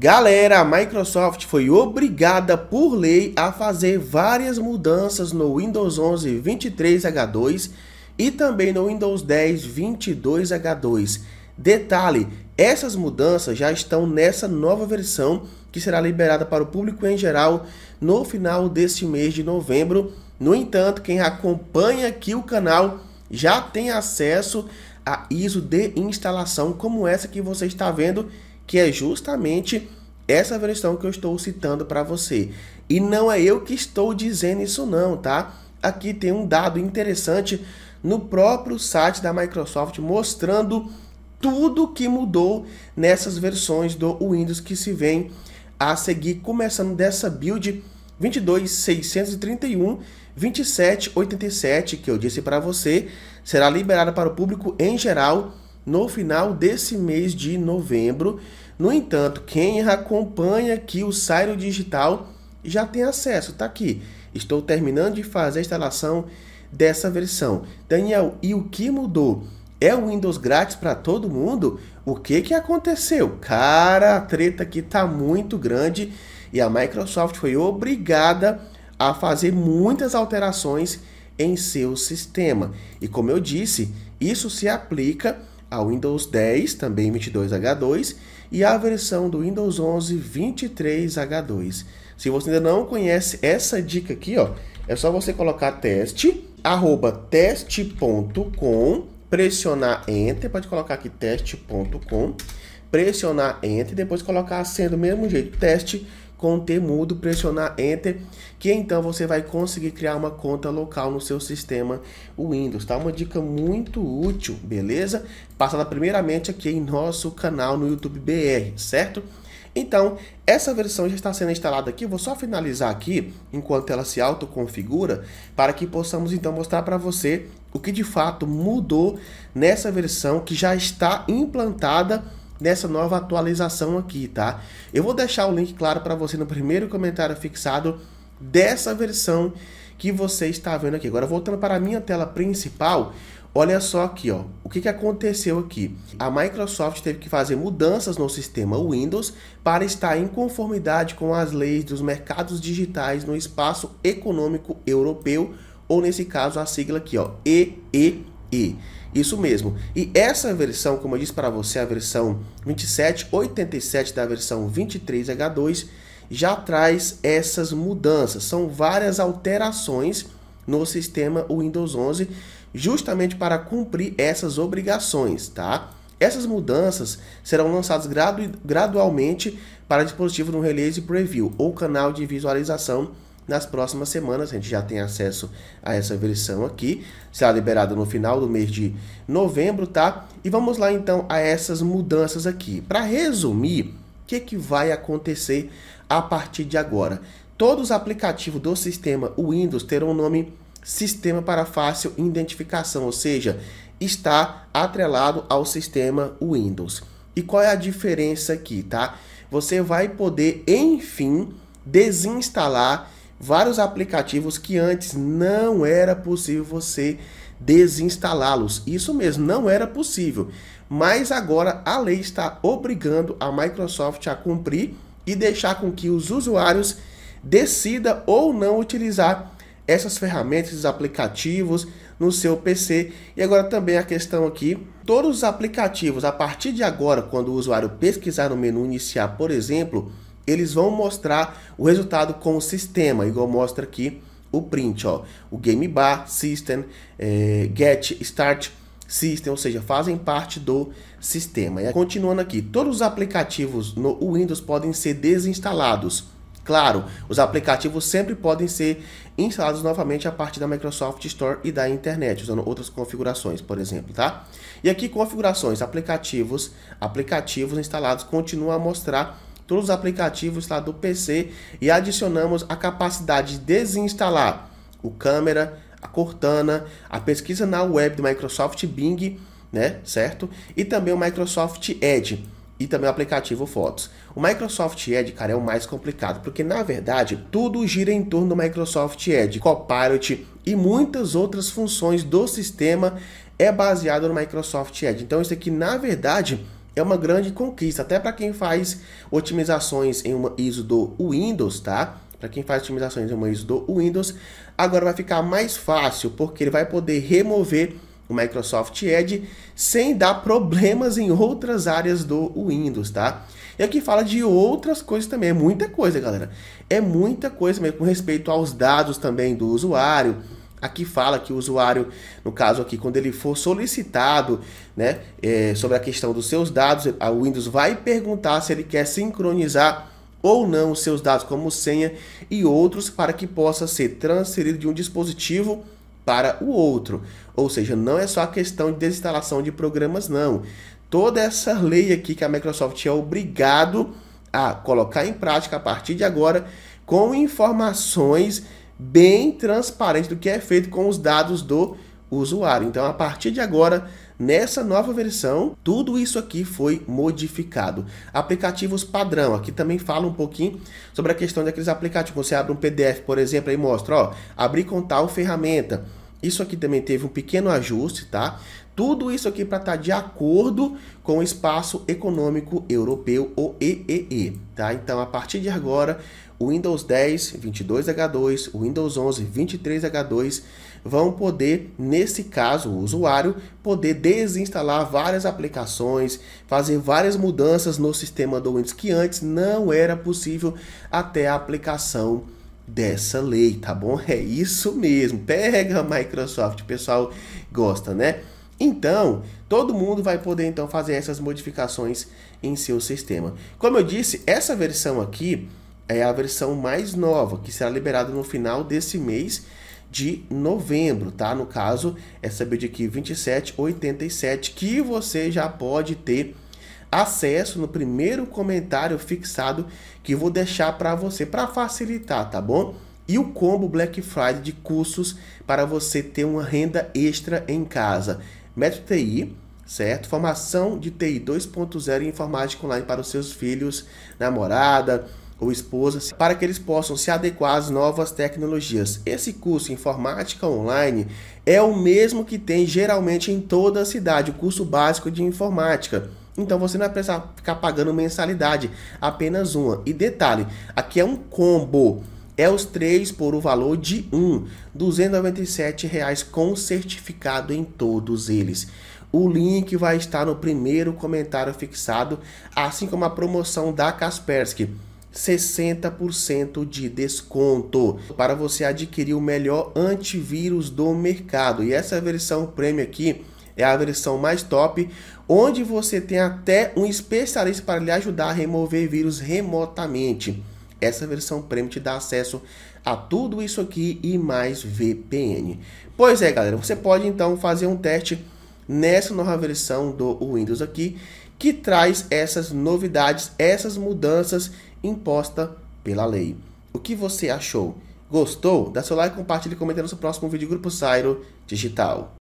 Galera, a Microsoft foi obrigada por lei a fazer várias mudanças no Windows 11 23H2 e também no Windows 10 22H2. Detalhe, essas mudanças já estão nessa nova versão que será liberada para o público em geral no final deste mês de novembro. No entanto, quem acompanha aqui o canal já tem acesso a ISO de instalação como essa que você está vendo que é justamente essa versão que eu estou citando para você. E não é eu que estou dizendo isso não, tá? Aqui tem um dado interessante no próprio site da Microsoft mostrando tudo que mudou nessas versões do Windows que se vem a seguir, começando dessa build 22631 2787 que eu disse para você, será liberada para o público em geral no final desse mês de novembro. No entanto, quem acompanha aqui o Sairo Digital já tem acesso, tá aqui. Estou terminando de fazer a instalação dessa versão. Daniel, e o que mudou? É o Windows grátis para todo mundo? O que que aconteceu? Cara, a treta aqui tá muito grande e a Microsoft foi obrigada a fazer muitas alterações em seu sistema. E como eu disse, isso se aplica a Windows 10, também 22H2, e a versão do Windows 11 23H2. Se você ainda não conhece essa dica aqui, ó, é só você colocar teste, arroba teste.com, pressionar Enter, pode colocar aqui teste.com, pressionar Enter, depois colocar a senha do mesmo jeito, teste.com conter mudo, pressionar Enter, que então você vai conseguir criar uma conta local no seu sistema Windows, tá? Uma dica muito útil, beleza? Passada primeiramente aqui em nosso canal no YouTube BR, certo? Então, essa versão já está sendo instalada aqui, vou só finalizar aqui, enquanto ela se autoconfigura, para que possamos então mostrar para você o que de fato mudou nessa versão que já está implantada nessa nova atualização aqui, tá? Eu vou deixar o link claro para você no primeiro comentário fixado dessa versão que você está vendo aqui. Agora voltando para a minha tela principal, olha só aqui, ó. O que, que aconteceu aqui? A Microsoft teve que fazer mudanças no sistema Windows para estar em conformidade com as leis dos mercados digitais no espaço econômico europeu, ou nesse caso a sigla aqui, ó, EE e. Isso mesmo. E essa versão, como eu disse para você, a versão 2787 da versão 23H2 já traz essas mudanças. São várias alterações no sistema Windows 11 justamente para cumprir essas obrigações, tá? Essas mudanças serão lançadas gradu gradualmente para dispositivo no Release Preview ou canal de visualização nas próximas semanas, a gente já tem acesso a essa versão aqui, será liberada no final do mês de novembro, tá? E vamos lá então a essas mudanças aqui. Para resumir, o que, que vai acontecer a partir de agora? Todos os aplicativos do sistema Windows terão o nome Sistema para Fácil Identificação, ou seja, está atrelado ao sistema Windows. E qual é a diferença aqui, tá? Você vai poder, enfim, desinstalar vários aplicativos que antes não era possível você desinstalá-los. Isso mesmo, não era possível. Mas agora a lei está obrigando a Microsoft a cumprir e deixar com que os usuários decida ou não utilizar essas ferramentas, esses aplicativos no seu PC. E agora também a questão aqui, todos os aplicativos a partir de agora, quando o usuário pesquisar no menu iniciar, por exemplo, eles vão mostrar o resultado com o sistema, igual mostra aqui o print, ó, o game bar, system, é, get, start, system, ou seja, fazem parte do sistema. E continuando aqui, todos os aplicativos no Windows podem ser desinstalados. Claro, os aplicativos sempre podem ser instalados novamente a partir da Microsoft Store e da internet, usando outras configurações, por exemplo, tá? E aqui configurações, aplicativos, aplicativos instalados continua a mostrar todos os aplicativos lá do PC e adicionamos a capacidade de desinstalar o câmera, a Cortana, a pesquisa na web do Microsoft Bing, né, certo? E também o Microsoft Edge e também o aplicativo Fotos. O Microsoft Edge, cara, é o mais complicado, porque na verdade tudo gira em torno do Microsoft Edge, Copilot e muitas outras funções do sistema é baseado no Microsoft Edge. Então isso aqui, na verdade, é uma grande conquista, até para quem faz otimizações em uma ISO do Windows, tá? Para quem faz otimizações em uma ISO do Windows, agora vai ficar mais fácil, porque ele vai poder remover o Microsoft Edge sem dar problemas em outras áreas do Windows, tá? E aqui fala de outras coisas também, é muita coisa, galera. É muita coisa mesmo com respeito aos dados também do usuário, Aqui fala que o usuário, no caso aqui, quando ele for solicitado né, é, sobre a questão dos seus dados, a Windows vai perguntar se ele quer sincronizar ou não os seus dados como senha e outros para que possa ser transferido de um dispositivo para o outro. Ou seja, não é só a questão de desinstalação de programas, não. Toda essa lei aqui que a Microsoft é obrigado a colocar em prática a partir de agora com informações bem transparente do que é feito com os dados do usuário. Então, a partir de agora, nessa nova versão, tudo isso aqui foi modificado. Aplicativos padrão, aqui também fala um pouquinho sobre a questão daqueles aplicativos. Você abre um PDF, por exemplo, e mostra, ó, abrir com tal ferramenta. Isso aqui também teve um pequeno ajuste, tá? Tudo isso aqui para estar tá de acordo com o Espaço Econômico Europeu, o EEE, tá? Então, a partir de agora, o Windows 10 22H2, o Windows 11 23H2 vão poder, nesse caso, o usuário poder desinstalar várias aplicações, fazer várias mudanças no sistema do Windows que antes não era possível até a aplicação dessa lei, tá bom? É isso mesmo. Pega Microsoft, o pessoal gosta, né? Então, todo mundo vai poder então fazer essas modificações em seu sistema. Como eu disse, essa versão aqui é a versão mais nova, que será liberada no final desse mês de novembro, tá? No caso, essa build aqui 2787, que você já pode ter acesso no primeiro comentário fixado que vou deixar para você, para facilitar, tá bom? E o combo Black Friday de cursos para você ter uma renda extra em casa. Método TI, certo? Formação de TI 2.0 e informática online para os seus filhos, namorada, ou esposas para que eles possam se adequar às novas tecnologias. Esse curso Informática Online é o mesmo que tem geralmente em toda a cidade, o curso básico de informática. Então você não vai precisar ficar pagando mensalidade, apenas uma. E detalhe, aqui é um combo. É os três por o valor de um, R$ reais com certificado em todos eles. O link vai estar no primeiro comentário fixado, assim como a promoção da Kaspersky. 60% de desconto para você adquirir o melhor antivírus do mercado. E essa versão prêmio aqui é a versão mais top, onde você tem até um especialista para lhe ajudar a remover vírus remotamente. Essa versão premium te dá acesso a tudo isso aqui e mais VPN. Pois é, galera, você pode então fazer um teste nessa nova versão do Windows aqui, que traz essas novidades, essas mudanças imposta pela lei. O que você achou? Gostou? Dá seu like, compartilhe e comenta no nosso próximo vídeo Grupo Sairo Digital.